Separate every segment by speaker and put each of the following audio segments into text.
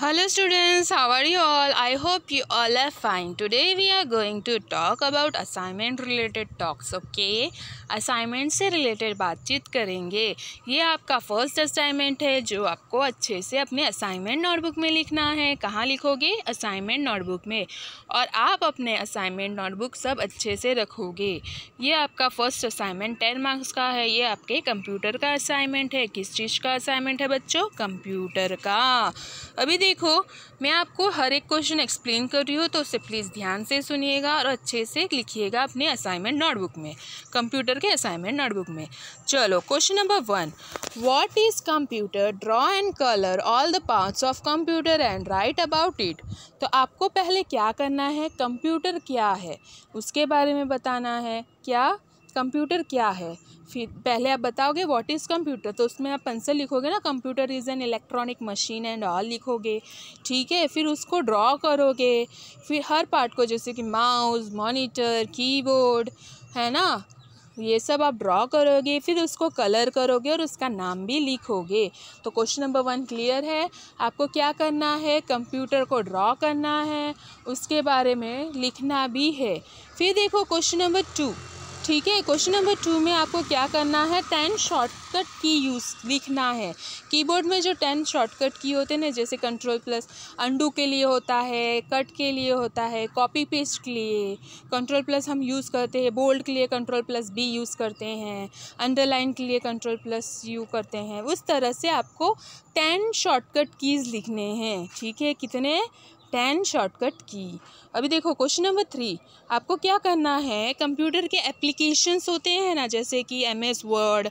Speaker 1: hello students how are you all i hope you all are fine today we are going to talk about assignment related talks okay assignment से related बातचीत करेंगे ये आपका first assignment है जो आपको अच्छे से अपने असाइनमेंट नोटबुक में लिखना है कहाँ लिखोगे असाइनमेंट नोटबुक में और आप अपने असाइनमेंट नोटबुक सब अच्छे से रखोगे ये आपका फर्स्ट असाइनमेंट टेन मार्क्स का है ये आपके कंप्यूटर का असाइनमेंट है किस चीज़ का असाइनमेंट है बच्चों कंप्यूटर का अभी देखो मैं आपको हर एक क्वेश्चन एक्सप्लेन कर रही हूँ तो उसे प्लीज़ ध्यान से सुनिएगा और अच्छे से लिखिएगा अपने असाइनमेंट नोटबुक में कंप्यूटर के असाइनमेंट नोटबुक में चलो question number one what is computer draw and colour all the parts of computer and write about it तो आपको पहले क्या करना है कंप्यूटर क्या है उसके बारे में बताना है क्या कंप्यूटर क्या है फिर पहले आप बताओगे व्हाट इज़ कंप्यूटर तो उसमें आप पेंसिल लिखोगे ना computer is an electronic machine and all लिखोगे ठीक है फिर उसको ड्रॉ करोगे फिर हर पार्ट को जैसे कि माउस मॉनिटर कीबोर्ड है ना ये सब आप ड्रॉ करोगे फिर उसको कलर करोगे और उसका नाम भी लिखोगे तो क्वेश्चन नंबर वन क्लियर है आपको क्या करना है कंप्यूटर को ड्रॉ करना है उसके बारे में लिखना भी है फिर देखो क्वेश्चन नंबर टू ठीक है क्वेश्चन नंबर टू में आपको क्या करना है टेन शॉर्टकट की यूज़ लिखना है कीबोर्ड में जो टेन शॉर्टकट की होते हैं ना जैसे कंट्रोल प्लस अंडू के लिए होता है कट के लिए होता है कॉपी पेस्ट के लिए कंट्रोल प्लस हम यूज़ करते हैं बोल्ड के लिए कंट्रोल प्लस बी यूज़ करते हैं अंडरलाइन के लिए कंट्रोल प्लस यू करते हैं उस तरह से आपको टेन शॉर्टकट कीज़ लिखने हैं ठीक है कितने टेन शॉर्टकट की अभी देखो क्वेश्चन नंबर थ्री आपको क्या करना है कंप्यूटर के एप्लीकेशंस होते हैं ना जैसे कि एम एस वर्ड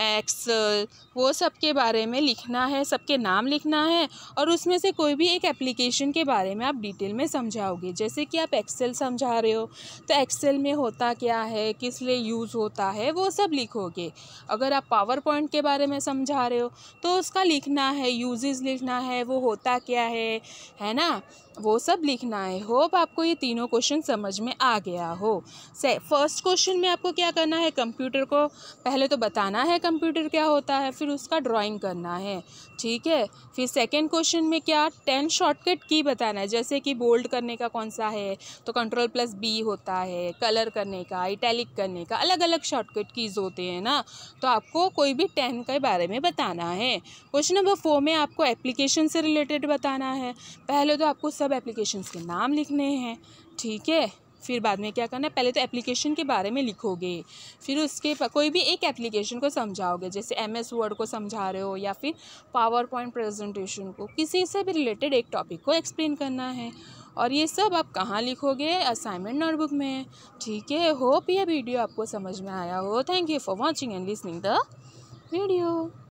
Speaker 1: एक्सल वो सब के बारे में लिखना है सबके नाम लिखना है और उसमें से कोई भी एक एप्लीकेशन के बारे में आप डिटेल में समझाओगे जैसे कि आप एक्सेल समझा रहे हो तो एक्सेल में होता क्या है किस लिए यूज़ होता है वो सब लिखोगे अगर आप पावर पॉइंट के बारे में समझा रहे हो तो उसका लिखना है यूज़ लिखना है वो होता क्या है है ना वो सब लिखना है होप आपको ये तीनों क्वेश्चन समझ में आ गया हो से फर्स्ट क्वेश्चन में आपको क्या करना है कंप्यूटर को पहले तो बताना है कंप्यूटर क्या होता है फिर उसका ड्राइंग करना है ठीक है फिर सेकंड क्वेश्चन में क्या टेन शॉर्टकट की बताना है जैसे कि बोल्ड करने का कौन सा है तो कंट्रोल प्लस बी होता है कलर करने का इटैलिक करने का अलग अलग शॉर्टकट कीज होते हैं ना तो आपको कोई भी टेन के बारे में बताना है क्वेश्चन नंबर फोर में आपको एप्लीकेशन से रिलेटेड बताना है पहले तो आपको सब एप्लीकेशंस के नाम लिखने हैं ठीक है फिर बाद में क्या करना है पहले तो एप्लीकेशन के बारे में लिखोगे फिर उसके कोई भी एक एप्लीकेशन को समझाओगे जैसे एम एस वर्ड को समझा रहे हो या फिर पावर पॉइंट प्रेजेंटेशन को किसी से भी रिलेटेड एक टॉपिक को एक्सप्लेन करना है और ये सब आप कहाँ लिखोगे असाइनमेंट नोटबुक में ठीक है होप ये वीडियो आपको समझ में आया हो thank you for watching and listening the video